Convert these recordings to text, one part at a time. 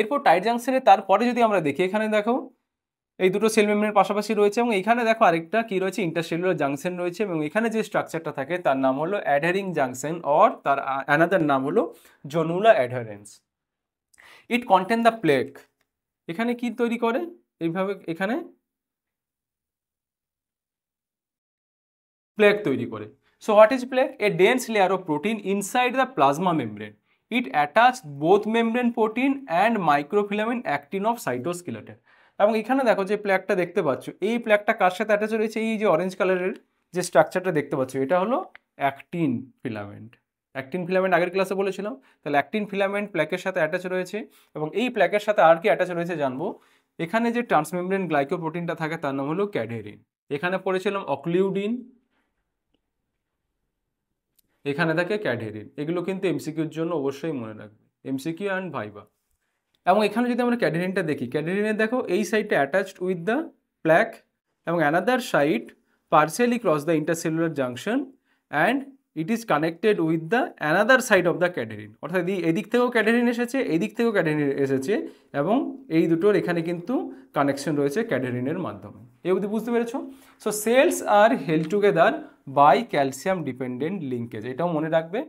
এরপর টাইট জাংশনে তারপরে যদি আমরা দেখি এখানে দেখো এই দুটো সেল মেমের পাশাপাশি রয়েছে এবং এখানে দেখো আরেকটা কি রয়েছে ইন্টারসেলুলার জাংশন রয়েছে এবং এখানে যে স্ট্রাকচারটা থাকে তার নাম হলো অ্যাডারিং জাংশন অর তার অ্যানাদার নাম হলো zonula adherens it contain the plaque এখানে কি তৈরি করে এইভাবে এখানে প্লেক তৈরি করে so what is plaque a dense layer of protein inside the plasma membrane it attach both membrane protein and microfilament actin of cytoskeleton এবং এখানে দেখো যে প্ল্যাকটা দেখতে পাচ্ছ এই প্ল্যাকটা কার সাথে অ্যাটাচ রয়েছে এই যে অরেঞ্জ কালারের যে স্ট্রাকচারটা দেখতে পাচ্ছ এটা হলো অ্যাক্টিন ফিলামেন্ট অ্যাক্টিন ফিলামেন্ট আগের ক্লাসে বলেছিলাম তাহলে অ্যাক্টিন ফিলামেন্ট প্ল্যাকের সাথে অ্যাটাচ রয়েছে এবং এই প্ল্যাকের সাথে আর কি অ্যাটাচ রয়েছে জানবো এখানে যে ট্রান্সমেমব্রেন গ্লাইকোপ্রোটিনটা থাকে তার নাম হলো ক্যাডেরিন এখানে পড়েছিলাম অক্লিউডিন এখানে থাকে ক্যাডেরিন এগুলো কিন্তু এমসিকিউর জন্য অবশ্যই মনে রাখবে এমসিকিউ অ্যান্ড ভাইবা এবং এখানে যদি আমরা ক্যাডেরিনটা দেখি ক্যাডেরিনে দেখো এই সাইডটা অ্যাটাচড উইথ দ্য প্ল্যাক এবং another side partially cross the intercellular junction and it is connected with the another side of the cadherin অর্থাৎ এদিক থেকেও ক্যাডেরিন এসেছে এদিক থেকেও ক্যাডেরিন এসেছে এবং এই দুটোর এখানে কিন্তু কানেকশন রয়েছে ক্যাডেরিনের মাধ্যমে এ অবধি বুঝতে পেরেছ so cells are held together by calcium dependent linkage এটাও মনে রাখবে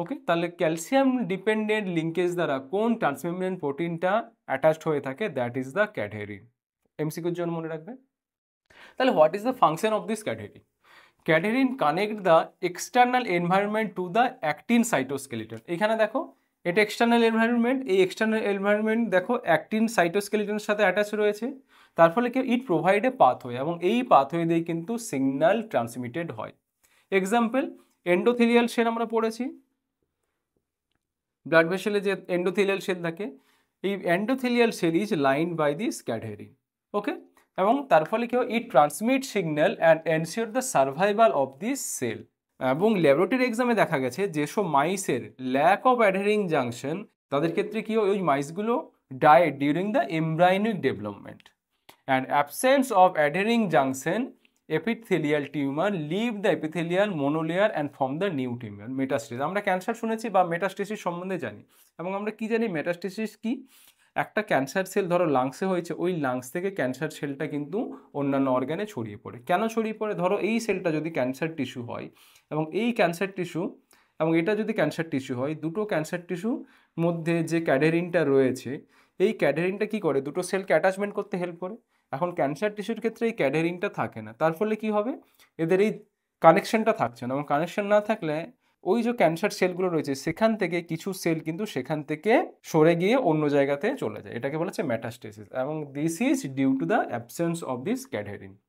ওকে তাহলে ক্যালসিয়াম ডিপেন্ডেন্ট লিঙ্কেজ দ্বারা কোন ট্রান্সমেমব্রেন প্রোটিনটা অ্যাটাচড হয়ে থাকে দ্যাট ইজ দ্য ক্যাডেরি এমসিকিউর জন্য মনে রাখবে তাহলে what is the function of this cadherin cadherin connect the external environment to the actin cytoskeleton এখানে দেখো এটা এক্সটার্নাল এনভায়রনমেন্ট এই এক্সটার্নাল এনভায়রনমেন্ট দেখো অ্যাক্টিন সাইটোস্কেলিটনের সাথে অ্যাটাচ রয়েছে তার ফলে কি ইট প্রোভাইড এ পাথওয়ে এবং এই পাথওয়ে দিয়ে কিন্তু সিগন্যাল ট্রান্সমিটেড হয় এক্সাম্পল এন্ডোথেলিয়াল সেল আমরা পড়েছি ব্লাড ভেসেলে যে এন্ডোথেলিয়াল সেল থাকে এই endothelial cell is line by the cadherin okay এবং তার ফলে কি it transmit signal and ensure the survival of this cell এবং ল্যাবরেটরি এক্সামে দেখা গেছে যেসব মাইসের ল্যাক অফ অ্যাডহেরিং জাংশন তাদের ক্ষেত্রে কী হয় ওই মাইসগুলো die during the embryonic development and absence of adhering junction epithelial tumour leave the epithelial monolayer and form the new tumour metastasis আমরা ক্যান্সার শুনেছি বা মেটাস্টেসিস সম্বন্ধে জানি এবং আমরা কি জানি মেটাস্টেসিস কি একটা ক্যান্সার সেল ধরো লাংসে হয়েছে ওই লাংস থেকে ক্যান্সার সেলটা কিন্তু অন্যান্য অর্গানে ছড়িয়ে পড়ে কেন ছড়িয়ে পড়ে ধরো এই সেলটা যদি ক্যান্সার টিস্যু হয় এবং এই ক্যান্সার টিস্যু এবং এটা যদি ক্যান্সার টিস্যু হয় দুটো ক্যান্সার টিস্যু মধ্যে যে ক্যাডেরিনটা রয়েছে এই ক্যাডেরিনটা কি করে দুটো সেলকে অ্যাটাচমেন্ট করতে হেল্প করে এখন ক্যান্সার টিস্যুর ক্ষেত্রে এই ক্যাডেরিনটা থাকে না তার ফলে কি হবে এদের এই কানেকশনটা থাকছে না এবং কানেকশন না থাকলে ওই যে ক্যান্সার সেলগুলো রয়েছে সেখান থেকে কিছু সেল কিন্তু সেখান থেকে সরে গিয়ে অন্য জায়গাতে চলে যায় এটাকে বলেছে ম্যাটাস্টেসিস এবং this is due to the absence of this ক্যাডহেরিন